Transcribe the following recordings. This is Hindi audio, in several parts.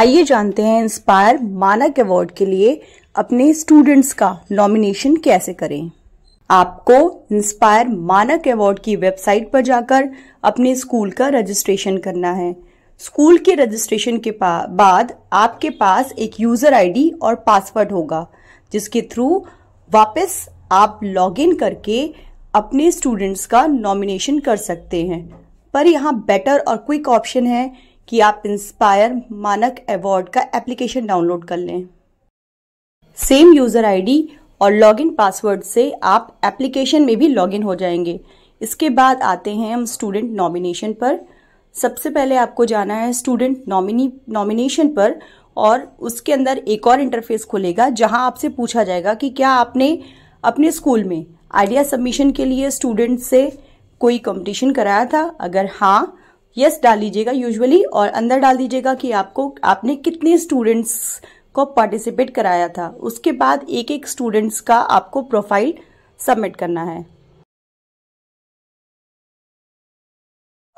आइए जानते हैं इंस्पायर मानक अवार्ड के लिए अपने स्टूडेंट्स का नॉमिनेशन कैसे करें आपको इंस्पायर मानक अवार्ड की वेबसाइट पर जाकर अपने स्कूल का रजिस्ट्रेशन करना है स्कूल के रजिस्ट्रेशन के बाद आपके पास एक यूज़र आईडी और पासवर्ड होगा जिसके थ्रू वापस आप लॉगिन करके अपने स्टूडेंट्स का नॉमिनेशन कर सकते हैं पर यहाँ बेटर और क्विक ऑप्शन है कि आप इंस्पायर मानक अवार्ड का एप्लीकेशन डाउनलोड कर लें सेम यूज़र आईडी और लॉगिन पासवर्ड से आप एप्लीकेशन में भी लॉगिन हो जाएंगे इसके बाद आते हैं हम स्टूडेंट नॉमिनेशन पर सबसे पहले आपको जाना है स्टूडेंट नॉमिनी नॉमिनेशन पर और उसके अंदर एक और इंटरफेस खुलेगा जहां आपसे पूछा जाएगा कि क्या आपने अपने स्कूल में आइडिया सबमिशन के लिए स्टूडेंट से कोई कंपटीशन कराया था अगर हाँ यस yes, डाल लीजिएगा यूजुअली और अंदर डाल दीजिएगा कि आपको आपने कितने स्टूडेंट्स को पार्टिसिपेट कराया था उसके बाद एक एक स्टूडेंट्स का आपको प्रोफाइल सबमिट करना है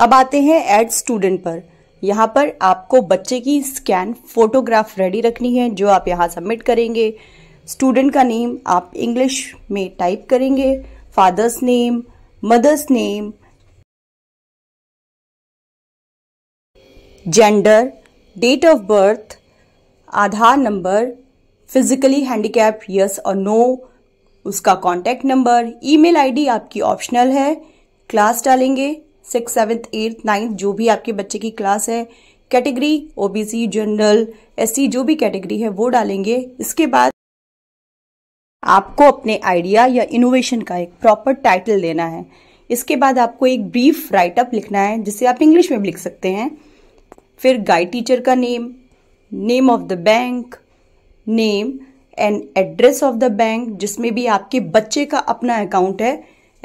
अब आते हैं एड स्टूडेंट पर यहाँ पर आपको बच्चे की स्कैन फोटोग्राफ रेडी रखनी है जो आप यहाँ सबमिट करेंगे स्टूडेंट का नेम आप इंग्लिश में टाइप करेंगे father's name mother's name gender date of birth Aadhaar number physically handicap yes और नो उसका कॉन्टैक्ट नंबर ईमेल आईडी आपकी ऑप्शनल है क्लास डालेंगे सिक्स सेवन्थ एट्थ नाइन्थ जो भी आपके बच्चे की क्लास है कैटेगरी ओबीसी जनरल एससी जो भी कैटेगरी है वो डालेंगे इसके बाद आपको अपने आइडिया या इनोवेशन का एक प्रॉपर टाइटल देना है इसके बाद आपको एक ब्रीफ राइटअप लिखना है जिसे आप इंग्लिश में भी लिख सकते हैं फिर गाइड टीचर का name name of the bank name and address of the bank जिसमें भी आपके बच्चे का अपना अकाउंट है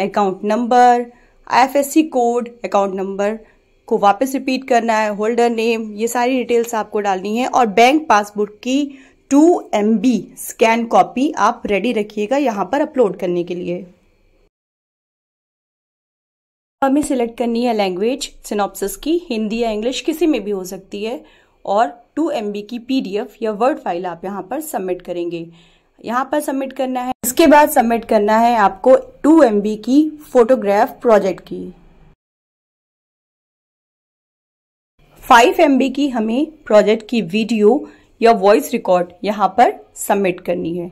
account number IFSC code account number को वापस रिपीट करना है होल्डर नेम ये सारी डिटेल्स आपको डालनी है और बैंक पासबुक की टू एम स्कैन कॉपी आप रेडी रखिएगा यहाँ पर अपलोड करने के लिए हमें सिलेक्ट करनी है लैंग्वेज सिनॉप्सिस की हिंदी या इंग्लिश किसी में भी हो सकती है और 2 एम की पीडीएफ या वर्ड फाइल आप यहाँ पर सबमिट करेंगे यहाँ पर सबमिट करना है इसके बाद सबमिट करना है आपको 2 एम की फोटोग्राफ प्रोजेक्ट की 5 एम की हमें प्रोजेक्ट की वीडियो या वॉइस रिकॉर्ड यहाँ पर सबमिट करनी है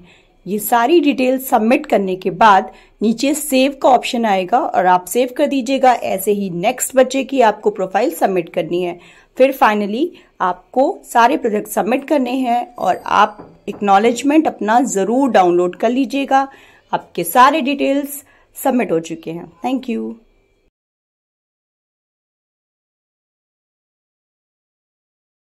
ये सारी डिटेल सबमिट करने के बाद नीचे सेव का ऑप्शन आएगा और आप सेव कर दीजिएगा ऐसे ही नेक्स्ट बच्चे की आपको प्रोफाइल सबमिट करनी है फिर फाइनली आपको सारे प्रोजेक्ट सबमिट करने हैं और आप एक्नॉलेजमेंट अपना ज़रूर डाउनलोड कर लीजिएगा आपके सारे डिटेल्स सबमिट हो चुके हैं थैंक यू